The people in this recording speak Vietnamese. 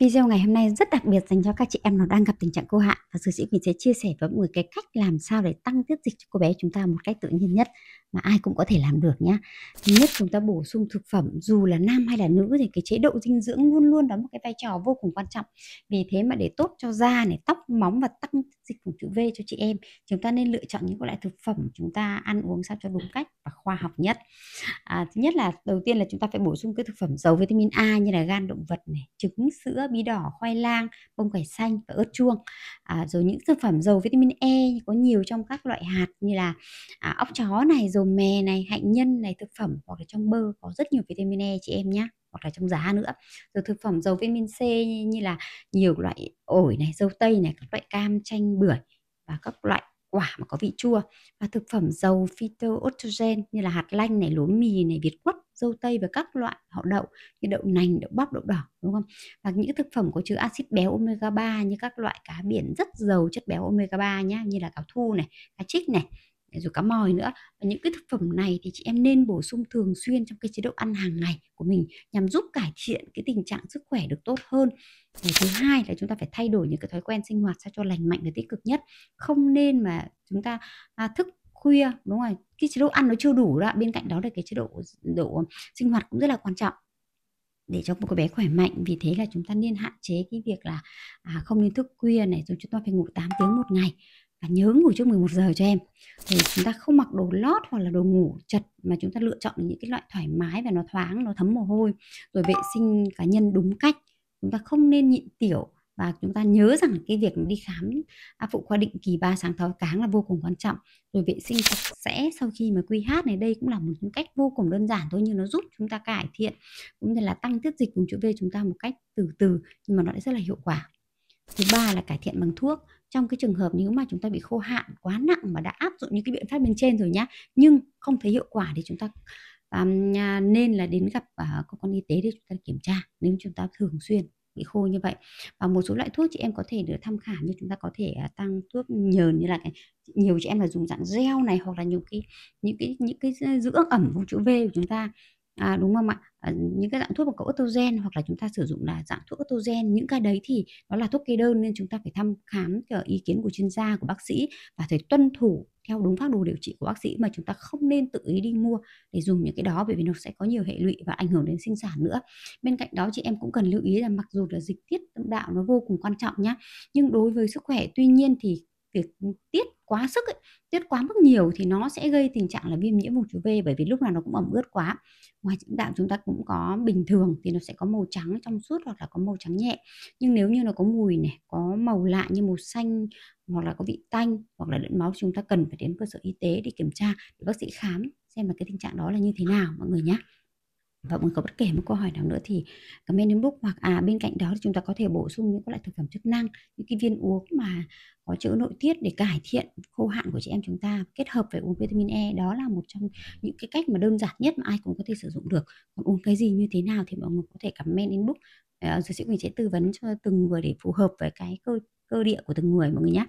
Video ngày hôm nay rất đặc biệt dành cho các chị em nào đang gặp tình trạng cô hạ và dược sĩ mình sẽ chia sẻ với mọi người cái cách làm sao để tăng tiết dịch cho cô bé chúng ta một cách tự nhiên nhất mà ai cũng có thể làm được nhá. Thứ nhất chúng ta bổ sung thực phẩm dù là nam hay là nữ thì cái chế độ dinh dưỡng luôn luôn đóng một cái vai trò vô cùng quan trọng. Vì thế mà để tốt cho da này, tóc, móng và tăng dịch vùng chữ V cho chị em, chúng ta nên lựa chọn những loại thực phẩm chúng ta ăn uống sao cho đúng cách và khoa học nhất. À, thứ nhất là đầu tiên là chúng ta phải bổ sung cái thực phẩm giàu vitamin A như là gan động vật này, trứng, sữa, bí đỏ, khoai lang, bông cải xanh và ớt chuông. À, rồi những thực phẩm giàu vitamin E có nhiều trong các loại hạt như là à, óc chó này, dầu mè này, hạnh nhân này, thực phẩm hoặc là trong bơ có rất nhiều vitamin E chị em nhé hoặc là trong giá nữa rồi thực phẩm giàu vitamin C như, như là nhiều loại ổi này dâu tây này các loại cam chanh bưởi và các loại quả mà có vị chua và thực phẩm giàu phytoestrogen như là hạt lanh này lúa mì này việt quất dâu tây và các loại họ đậu như đậu nành đậu bắp đậu đỏ đúng không và những thực phẩm có chứa axit béo omega 3 như các loại cá biển rất giàu chất béo omega 3 nhá như là cá thu này cá trích này rồi cá mòi nữa và những cái thực phẩm này thì chị em nên bổ sung thường xuyên trong cái chế độ ăn hàng ngày của mình nhằm giúp cải thiện cái tình trạng sức khỏe được tốt hơn và thứ hai là chúng ta phải thay đổi những cái thói quen sinh hoạt sao cho lành mạnh và tích cực nhất không nên mà chúng ta à, thức khuya đúng rồi cái chế độ ăn nó chưa đủ đó bên cạnh đó là cái chế độ độ sinh hoạt cũng rất là quan trọng để cho một cái bé khỏe mạnh vì thế là chúng ta nên hạn chế cái việc là à, không nên thức khuya này rồi chúng ta phải ngủ 8 tiếng một ngày và nhớ ngủ trước 11 giờ cho em thì chúng ta không mặc đồ lót hoặc là đồ ngủ chật mà chúng ta lựa chọn những cái loại thoải mái và nó thoáng nó thấm mồ hôi rồi vệ sinh cá nhân đúng cách chúng ta không nên nhịn tiểu và chúng ta nhớ rằng cái việc đi khám áp phụ khoa định kỳ 3 sáng 6 tháng là vô cùng quan trọng rồi vệ sinh sạch sẽ sau khi mà QH này đây cũng là một cách vô cùng đơn giản thôi nhưng nó giúp chúng ta cải thiện cũng như là tăng tiết dịch vùng chữ V chúng ta một cách từ từ nhưng mà nó lại rất là hiệu quả thứ ba là cải thiện bằng thuốc trong cái trường hợp nếu mà chúng ta bị khô hạn quá nặng mà đã áp dụng những cái biện pháp bên trên rồi nhá nhưng không thấy hiệu quả thì chúng ta um, nên là đến gặp uh, cơ quan y tế để chúng ta kiểm tra nếu chúng ta thường xuyên bị khô như vậy và một số loại thuốc chị em có thể được tham khảo như chúng ta có thể à, tăng thuốc nhờn như là cái, nhiều chị em là dùng dạng gel này hoặc là nhiều cái những cái những cái dưỡng ẩm vùng chữ V của chúng ta à, đúng không ạ à, những cái dạng thuốc bằng có autogen hoặc là chúng ta sử dụng là dạng thuốc autogen những cái đấy thì đó là thuốc kê đơn nên chúng ta phải thăm khám theo ý kiến của chuyên gia của bác sĩ và phải tuân thủ theo đúng phác đồ điều trị của bác sĩ mà chúng ta không nên tự ý đi mua để dùng những cái đó bởi vì nó sẽ có nhiều hệ lụy và ảnh hưởng đến sinh sản nữa bên cạnh đó chị em cũng cần lưu ý là mặc dù là dịch tiết âm đạo nó vô cùng quan trọng nhá nhưng đối với sức khỏe tuy nhiên thì việc tiết quá sức ấy, tiết quá mức nhiều thì nó sẽ gây tình trạng là viêm nhiễm vùng chú V bởi vì lúc nào nó cũng ẩm ướt quá ngoài trứng đạm chúng ta cũng có bình thường thì nó sẽ có màu trắng trong suốt hoặc là có màu trắng nhẹ nhưng nếu như nó có mùi này có màu lạ như màu xanh hoặc là có vị tanh hoặc là lẫn máu chúng ta cần phải đến cơ sở y tế để kiểm tra để bác sĩ khám xem là cái tình trạng đó là như thế nào mọi người nhé và mọi người có bất kể một câu hỏi nào nữa thì comment inbox hoặc à bên cạnh đó thì chúng ta có thể bổ sung những các loại thực phẩm chức năng những cái viên uống mà có chữ nội tiết để cải thiện khô hạn của chị em chúng ta kết hợp với uống vitamin E đó là một trong những cái cách mà đơn giản nhất mà ai cũng có thể sử dụng được còn uống cái gì như thế nào thì mọi người có thể comment inbox rồi sẽ mình sẽ tư vấn cho từng người để phù hợp với cái cơ cơ địa của từng người mọi người nhé